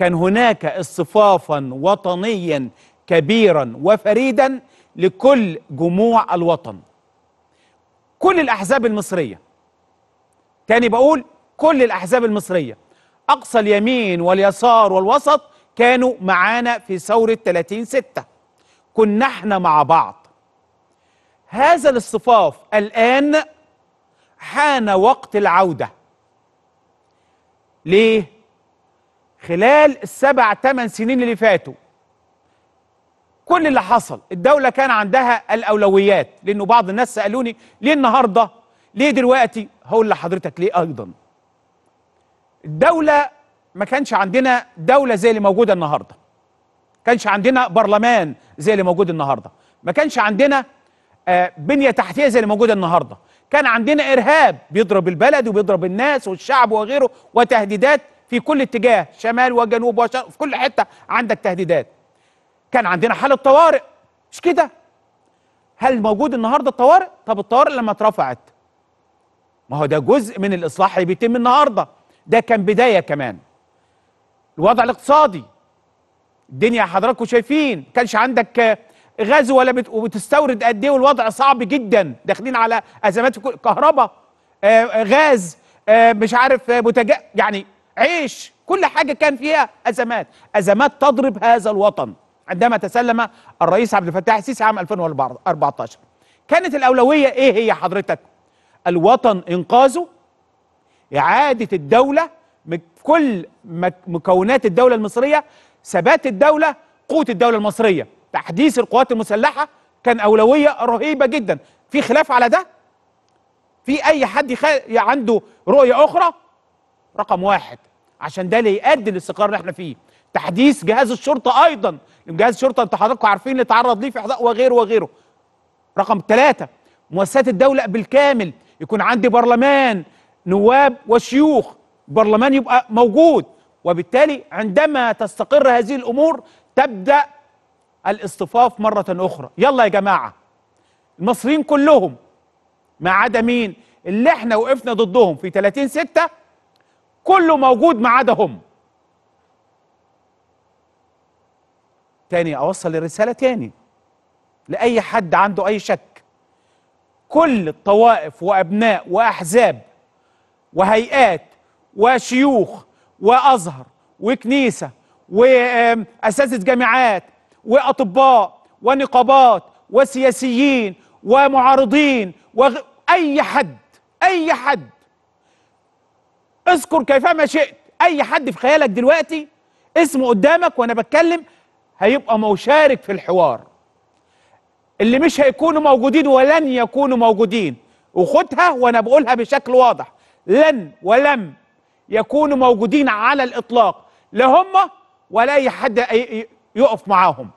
كان هناك اصطفافا وطنيا كبيرا وفريدا لكل جموع الوطن كل الأحزاب المصرية تاني بقول كل الأحزاب المصرية أقصى اليمين واليسار والوسط كانوا معانا في ثورة 30 ستة كنا احنا مع بعض هذا الاصطفاف الآن حان وقت العودة ليه؟ خلال السبع ثمان سنين اللي فاتوا كل اللي حصل الدولة كان عندها الأولويات لأنه بعض الناس سألوني ليه النهاردة ليه دلوقتي هقول لحضرتك ليه أيضا الدولة ما كانش عندنا دولة زي اللي موجودة النهاردة كانش عندنا برلمان زي اللي موجود النهاردة ما كانش عندنا آه بنية تحتية زي اللي موجودة النهاردة كان عندنا إرهاب بيضرب البلد وبيضرب الناس والشعب وغيره وتهديدات في كل اتجاه شمال وجنوب وشرق في كل حته عندك تهديدات كان عندنا حاله طوارئ مش كده هل موجود النهارده الطوارئ طب الطوارئ لما اترفعت ما هو ده جزء من الاصلاح اللي بيتم النهارده ده كان بدايه كمان الوضع الاقتصادي الدنيا حضراتكم شايفين كانش عندك غاز ولا بت... وبتستورد قد ايه والوضع صعب جدا داخلين على ازمات كهرباء آه, آه، غاز آه مش عارف بتج... آه، يعني عيش كل حاجة كان فيها أزمات أزمات تضرب هذا الوطن عندما تسلم الرئيس عبد الفتاح السيسي عام 2014 كانت الأولوية إيه هي حضرتك الوطن إنقاذه إعادة الدولة كل مكونات الدولة المصرية ثبات الدولة قوة الدولة المصرية تحديث القوات المسلحة كان أولوية رهيبة جدا في خلاف على ده في أي حد عنده رؤية أخرى رقم واحد عشان ده اللي يؤدي للاستقرار اللي احنا فيه تحديث جهاز الشرطه ايضا جهاز الشرطه انتوا حضراتكم عارفين اللي اتعرض ليه في احداث وغيره وغيره رقم ثلاثة مؤسسات الدولة بالكامل يكون عندي برلمان نواب وشيوخ برلمان يبقى موجود وبالتالي عندما تستقر هذه الأمور تبدأ الاصطفاف مرة أخرى يلا يا جماعة المصريين كلهم ما عدا مين اللي احنا وقفنا ضدهم في 30 6 كله موجود ما عدا هم تاني اوصل الرساله تاني لاي حد عنده اي شك كل الطوائف وابناء واحزاب وهيئات وشيوخ وازهر وكنيسه واساتذه جامعات واطباء ونقابات وسياسيين ومعارضين وغ... اي حد اي حد اذكر كيفما شئت اي حد في خيالك دلوقتي اسمه قدامك وانا بتكلم هيبقى مشارك في الحوار اللي مش هيكونوا موجودين ولن يكونوا موجودين وخدها وانا بقولها بشكل واضح لن ولم يكونوا موجودين على الاطلاق لا هم ولا اي حد يقف معاهم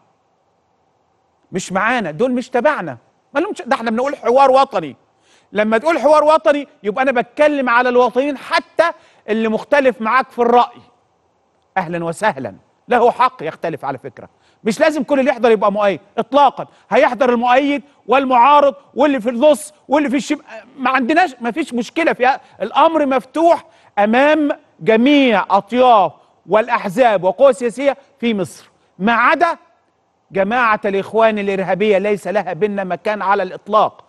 مش معانا دول مش تبعنا ما ده احنا بنقول حوار وطني لما تقول حوار وطني يبقى انا بتكلم على الوطنيين حتى اللي مختلف معاك في الراي اهلا وسهلا له حق يختلف على فكره مش لازم كل اللي يحضر يبقى مؤيد اطلاقا هيحضر المؤيد والمعارض واللي في النص واللي في الشم ما عندناش ما فيش مشكله في الامر مفتوح امام جميع اطياف والاحزاب والقوى السياسيه في مصر ما عدا جماعه الاخوان الارهابيه ليس لها بنا مكان على الاطلاق